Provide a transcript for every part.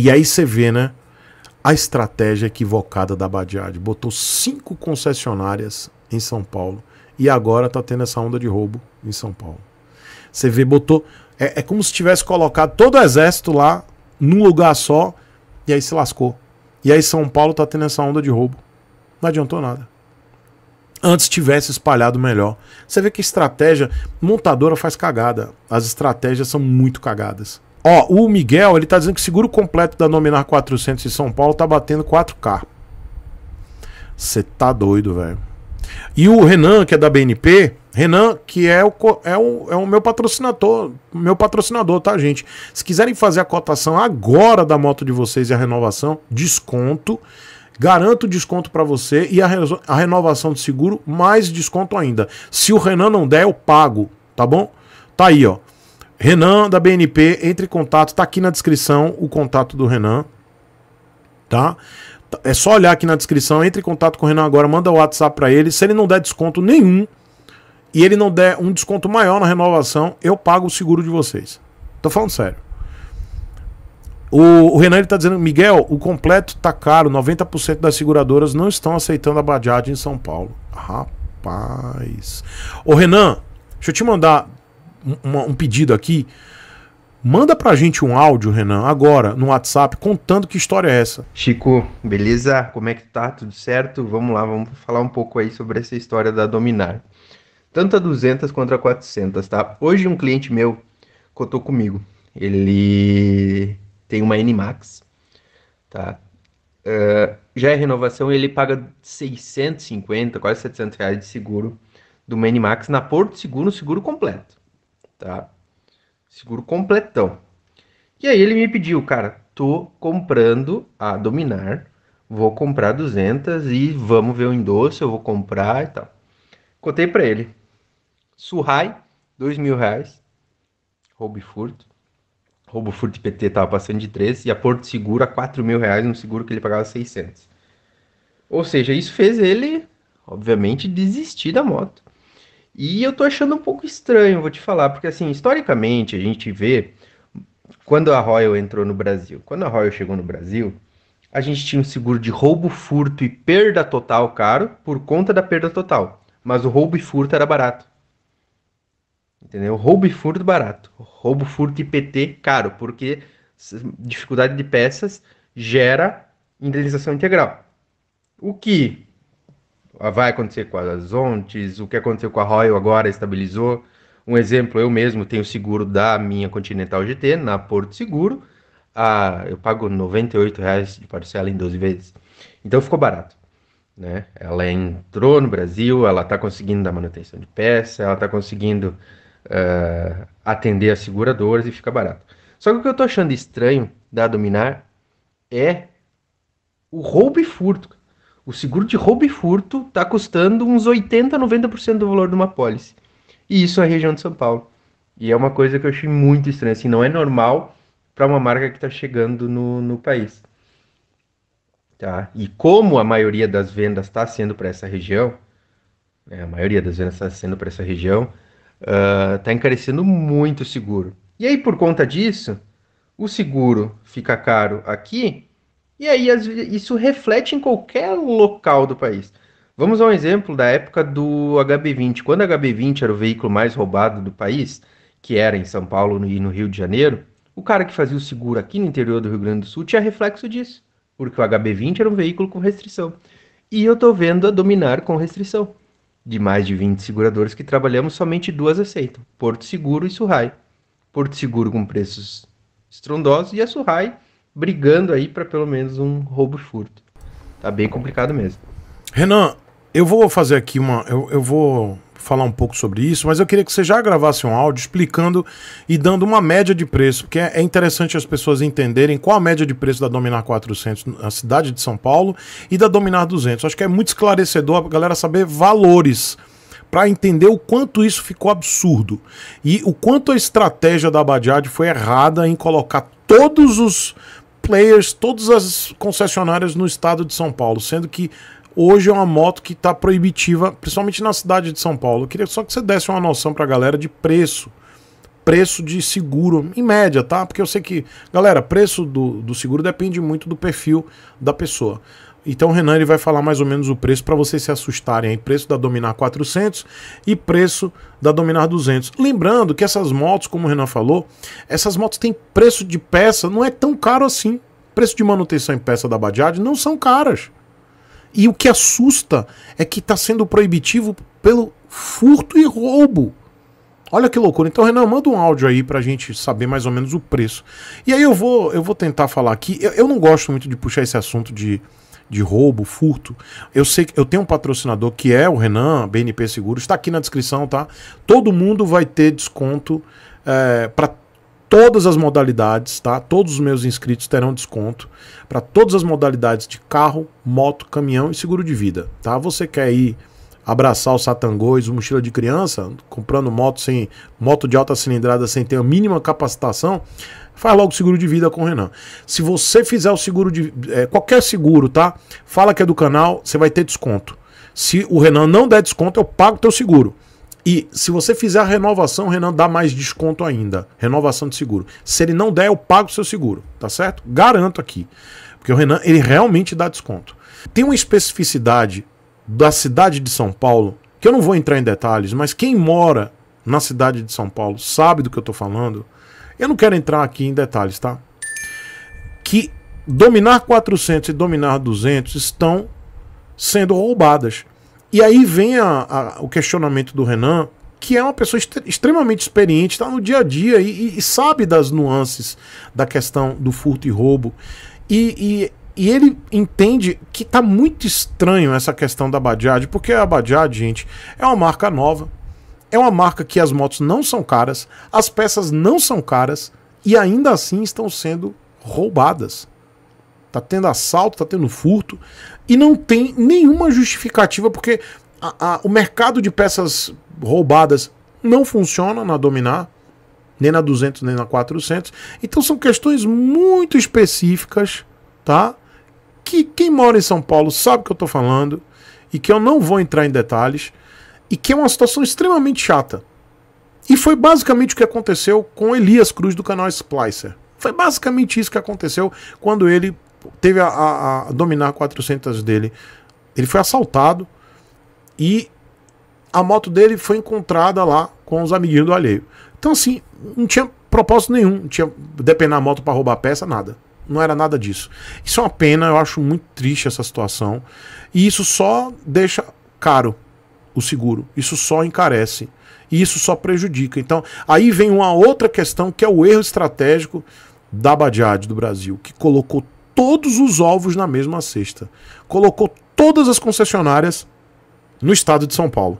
E aí você vê, né? A estratégia equivocada da Badiad. Botou cinco concessionárias em São Paulo. E agora tá tendo essa onda de roubo em São Paulo. Você vê, botou. É, é como se tivesse colocado todo o exército lá num lugar só. E aí se lascou. E aí São Paulo tá tendo essa onda de roubo. Não adiantou nada. Antes tivesse espalhado melhor. Você vê que estratégia montadora faz cagada. As estratégias são muito cagadas. Ó, o Miguel, ele tá dizendo que o seguro completo da Nominar 400 em São Paulo tá batendo 4K. Você tá doido, velho. E o Renan, que é da BNP, Renan, que é o, é o, é o meu patrocinador, meu patrocinador, tá, gente? Se quiserem fazer a cotação agora da moto de vocês e a renovação, desconto. Garanto desconto para você e a, a renovação do seguro, mais desconto ainda. Se o Renan não der, eu pago, tá bom? Tá aí, ó. Renan da BNP, entre em contato, tá aqui na descrição o contato do Renan, tá? É só olhar aqui na descrição, entre em contato com o Renan agora, manda o WhatsApp para ele. Se ele não der desconto nenhum e ele não der um desconto maior na renovação, eu pago o seguro de vocês. Tô falando sério. O, o Renan está dizendo, Miguel, o completo tá caro, 90% das seguradoras não estão aceitando a Bajaj em São Paulo. Rapaz. Ô Renan, deixa eu te mandar um, um pedido aqui. Manda pra gente um áudio, Renan, agora, no WhatsApp, contando que história é essa. Chico, beleza? Como é que tá? Tudo certo? Vamos lá, vamos falar um pouco aí sobre essa história da Dominar. Tanto a 200 quanto a 400, tá? Hoje um cliente meu cotou comigo. Ele tem uma NMAX, tá? Uh, já é renovação, ele paga 650, quase 700 reais de seguro do Max na Porto Seguro, seguro completo tá? Seguro completão. E aí ele me pediu, cara, tô comprando a Dominar, vou comprar 200 e vamos ver o endosso, eu vou comprar e tal. Contei para ele. Surrai, dois mil reais, roubo e furto. Roubo, furto e PT tava passando de 13. e a Porto Seguro a 4 mil reais, no seguro que ele pagava 600. Ou seja, isso fez ele, obviamente, desistir da moto. E eu tô achando um pouco estranho, vou te falar, porque assim, historicamente a gente vê quando a Royal entrou no Brasil, quando a Royal chegou no Brasil, a gente tinha um seguro de roubo, furto e perda total caro por conta da perda total, mas o roubo e furto era barato. Entendeu? Roubo e furto barato, roubo, furto e PT caro, porque dificuldade de peças gera indenização integral. O que vai acontecer com as ontes, o que aconteceu com a Royal agora estabilizou. Um exemplo, eu mesmo tenho seguro da minha Continental GT na Porto Seguro. Ah, eu pago R$ reais de parcela em 12 vezes. Então ficou barato. Né? Ela entrou no Brasil, ela está conseguindo dar manutenção de peça, ela está conseguindo uh, atender as seguradoras e fica barato. Só que o que eu estou achando estranho da Dominar é o roubo e furto. O seguro de roubo e furto está custando uns 80% a 90% do valor de uma pólice. E isso é a região de São Paulo. E é uma coisa que eu achei muito estranha. Assim, não é normal para uma marca que está chegando no, no país. Tá? E como a maioria das vendas está sendo para essa região, né, a maioria das vendas está sendo para essa região, está ah, uh, encarecendo muito o seguro. E aí, por conta disso, o seguro fica caro aqui e aí isso reflete em qualquer local do país. Vamos a um exemplo da época do HB20. Quando o HB20 era o veículo mais roubado do país, que era em São Paulo e no Rio de Janeiro, o cara que fazia o seguro aqui no interior do Rio Grande do Sul tinha reflexo disso, porque o HB20 era um veículo com restrição. E eu estou vendo a dominar com restrição. De mais de 20 seguradores que trabalhamos, somente duas aceitam: Porto Seguro e Surrai. Porto Seguro com preços estrondosos e a Surrai brigando aí para pelo menos um roubo furto. Tá bem complicado mesmo. Renan, eu vou fazer aqui uma. Eu, eu vou falar um pouco sobre isso, mas eu queria que você já gravasse um áudio explicando e dando uma média de preço, porque é, é interessante as pessoas entenderem qual a média de preço da Dominar 400 na cidade de São Paulo e da Dominar 200. Acho que é muito esclarecedor a galera saber valores para entender o quanto isso ficou absurdo e o quanto a estratégia da Abadiade foi errada em colocar todos os players, todas as concessionárias no estado de São Paulo, sendo que hoje é uma moto que está proibitiva, principalmente na cidade de São Paulo. Eu queria só que você desse uma noção para a galera de preço. Preço de seguro, em média, tá? Porque eu sei que, galera, preço do, do seguro depende muito do perfil da pessoa. Então o Renan ele vai falar mais ou menos o preço para vocês se assustarem aí, preço da Dominar 400 e preço da Dominar 200. Lembrando que essas motos, como o Renan falou, essas motos têm preço de peça, não é tão caro assim. Preço de manutenção em peça da Bajaj não são caras. E o que assusta é que está sendo proibitivo pelo furto e roubo. Olha que loucura. Então, Renan, manda um áudio aí pra gente saber mais ou menos o preço. E aí eu vou, eu vou tentar falar aqui. Eu, eu não gosto muito de puxar esse assunto de de roubo, furto. Eu sei que eu tenho um patrocinador que é o Renan, BNP Seguros, está aqui na descrição, tá? Todo mundo vai ter desconto é, eh, para todas as modalidades, tá? Todos os meus inscritos terão desconto para todas as modalidades de carro, moto, caminhão e seguro de vida, tá? Você quer ir abraçar o satangões, o mochila de criança, comprando moto sem moto de alta cilindrada sem ter a mínima capacitação, faz logo seguro de vida com o Renan. Se você fizer o seguro de. É, qualquer seguro, tá? Fala que é do canal, você vai ter desconto. Se o Renan não der desconto, eu pago o teu seguro. E se você fizer a renovação, o Renan dá mais desconto ainda. Renovação de seguro. Se ele não der, eu pago o seu seguro, tá certo? Garanto aqui. Porque o Renan, ele realmente dá desconto. Tem uma especificidade da cidade de São Paulo, que eu não vou entrar em detalhes, mas quem mora na cidade de São Paulo sabe do que eu tô falando eu não quero entrar aqui em detalhes, tá? Que dominar 400 e dominar 200 estão sendo roubadas. E aí vem a, a, o questionamento do Renan, que é uma pessoa est extremamente experiente, está no dia a dia e, e, sabe das nuances da questão do furto e roubo. E, e, e ele entende que está muito estranho essa questão da Bajaj, porque a Bajaj, gente, é uma marca nova, é uma marca que as motos não são caras, as peças não são caras e ainda assim estão sendo roubadas. Tá tendo assalto, tá tendo furto e não tem nenhuma justificativa porque a, a, o mercado de peças roubadas não funciona na Dominar, nem na 200, nem na 400. Então são questões muito específicas, tá? Que quem mora em São Paulo sabe o que eu estou falando e que eu não vou entrar em detalhes e que é uma situação extremamente chata. E foi basicamente o que aconteceu com Elias Cruz do canal Splicer. Foi basicamente isso que aconteceu quando ele teve a, a, a dominar 400 dele. Ele foi assaltado e a moto dele foi encontrada lá com os amiguinhos do alheio. Então, assim, não tinha propósito nenhum, não tinha depenar a moto para roubar peça, nada. Não era nada disso. Isso é uma pena, eu acho muito triste essa situação. E isso só deixa caro o seguro. Isso só encarece. E isso só prejudica. Então, aí vem uma outra questão que é o erro estratégico da Badiade do Brasil, que colocou todos os ovos na mesma cesta. Colocou todas as concessionárias no estado de São Paulo.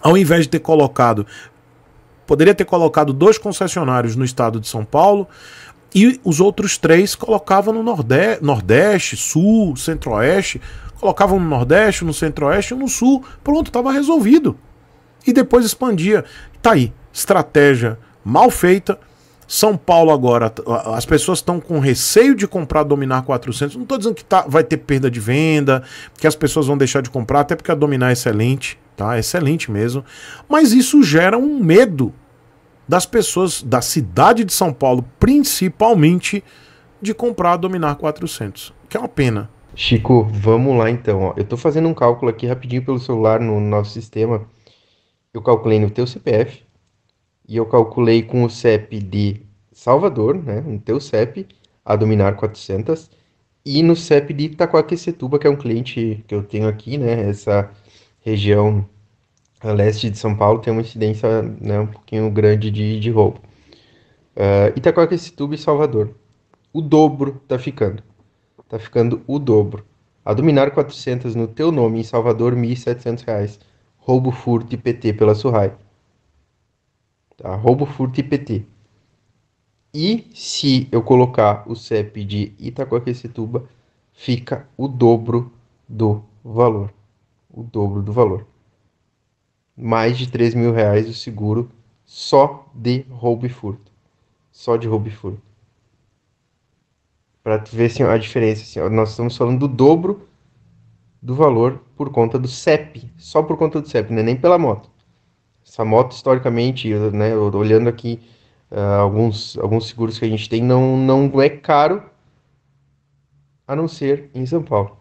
Ao invés de ter colocado poderia ter colocado dois concessionários no estado de São Paulo, e os outros três colocavam no Nordeste, Nordeste Sul, Centro-Oeste, colocavam no Nordeste, no Centro-Oeste, no Sul, pronto, estava resolvido. E depois expandia. Tá aí, estratégia mal feita. São Paulo agora, as pessoas estão com receio de comprar Dominar 400. Não estou dizendo que tá, vai ter perda de venda, que as pessoas vão deixar de comprar, até porque a Dominar é excelente, tá? É excelente mesmo. Mas isso gera um medo das pessoas da cidade de São Paulo, principalmente, de comprar a Dominar 400, que é uma pena. Chico, vamos lá então. Eu estou fazendo um cálculo aqui rapidinho pelo celular no nosso sistema. Eu calculei no teu CPF e eu calculei com o CEP de Salvador, né, no teu CEP, a Dominar 400, e no CEP de Itacoaquecetuba, que é um cliente que eu tenho aqui, né, essa região a leste de São Paulo tem uma incidência né, um pouquinho grande de, de roubo. Uh, ah, Itacoaquecetuba é e Salvador. O dobro tá ficando. Tá ficando o dobro. A Dominar 400 no teu nome em Salvador, R$ 1.700. Roubo, furto e PT pela Surrai. Tá? Roubo, furto e PT. E se eu colocar o CEP de Itacoaquecetuba, fica o dobro do valor. O dobro do valor mais de 3 mil reais o seguro só de roubo e furto. Só de roubo e furto. Para ver assim, a diferença. Assim, nós estamos falando do dobro do valor por conta do CEP. Só por conta do CEP, né? nem pela moto. Essa moto, historicamente, né, olhando aqui uh, alguns, alguns seguros que a gente tem, não, não é caro a não ser em São Paulo.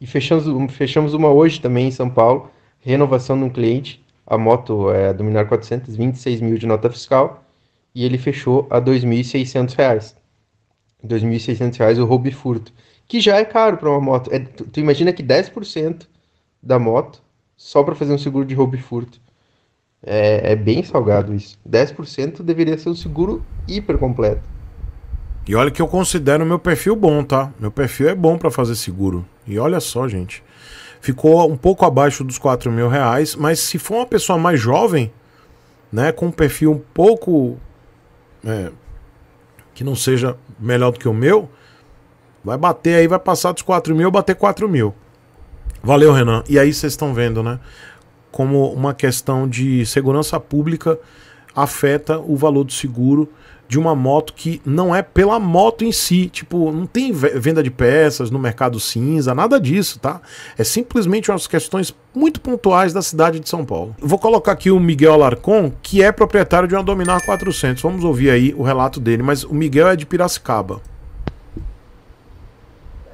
E fechamos, fechamos uma hoje também em São Paulo, renovação de um cliente, a moto é a Dominar 426 mil de nota fiscal, e ele fechou a R$ 2.600. R$ 2.600 o roubo e furto, que já é caro para uma moto. É, tu, tu, imagina que 10% da moto só para fazer um seguro de roubo e furto. É, é bem salgado isso. 10% deveria ser um seguro hiper completo. E olha que eu considero meu perfil bom, tá? Meu perfil é bom para fazer seguro. E olha só, gente ficou um pouco abaixo dos 4 mil reais, mas se for uma pessoa mais jovem, né, com um perfil um pouco é, que não seja melhor do que o meu, vai bater aí, vai passar dos 4 mil, bater 4 mil. Valeu, Renan. E aí vocês estão vendo, né? Como uma questão de segurança pública afeta o valor do seguro de uma moto que não é pela moto em si, tipo, não tem venda de peças no mercado cinza, nada disso, tá? É simplesmente umas questões muito pontuais da cidade de São Paulo. Vou colocar aqui o Miguel Alarcon, que é proprietário de uma Dominar 400. Vamos ouvir aí o relato dele, mas o Miguel é de Piracicaba.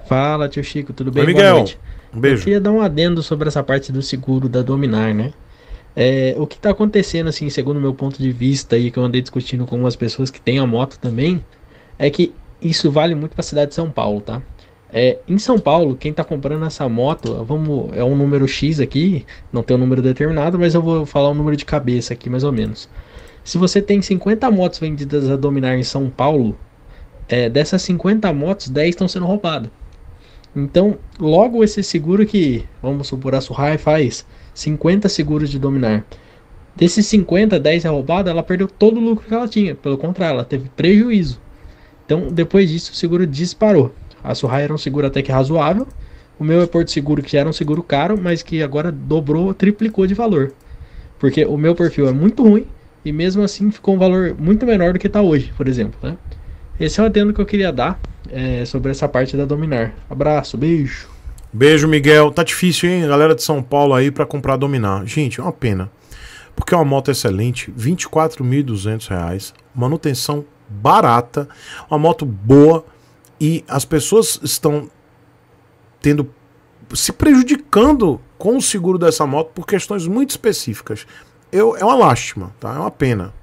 Fala, tio Chico, tudo bem? Oi, Miguel. Um beijo. Eu queria dar um adendo sobre essa parte do seguro da Dominar, né? É, o que está acontecendo, assim, segundo o meu ponto de vista e que eu andei discutindo com algumas pessoas que têm a moto também, é que isso vale muito para a cidade de São Paulo, tá? É, em São Paulo, quem está comprando essa moto, vamos, é um número X aqui, não tem um número determinado, mas eu vou falar um número de cabeça aqui, mais ou menos. Se você tem 50 motos vendidas a dominar em São Paulo, é, dessas 50 motos, 10 estão sendo roubadas. Então, logo esse seguro que, vamos supor, a Suhai faz 50 seguros de dominar. Desses 50, 10 é ela perdeu todo o lucro que ela tinha. Pelo contrário, ela teve prejuízo. Então, depois disso, o seguro disparou. A Surrai era um seguro até que razoável. O meu é Porto Seguro, que já era um seguro caro, mas que agora dobrou, triplicou de valor. Porque o meu perfil é muito ruim e mesmo assim ficou um valor muito menor do que está hoje, por exemplo. Né? Esse é o adendo que eu queria dar é, sobre essa parte da Dominar. Abraço, beijo! Beijo, Miguel. Tá difícil, hein? Galera de São Paulo aí para comprar Dominar. Gente, é uma pena. Porque é uma moto excelente, R$ 24.200, manutenção barata, uma moto boa e as pessoas estão tendo se prejudicando com o seguro dessa moto por questões muito específicas. Eu, é uma lástima, tá? É uma pena.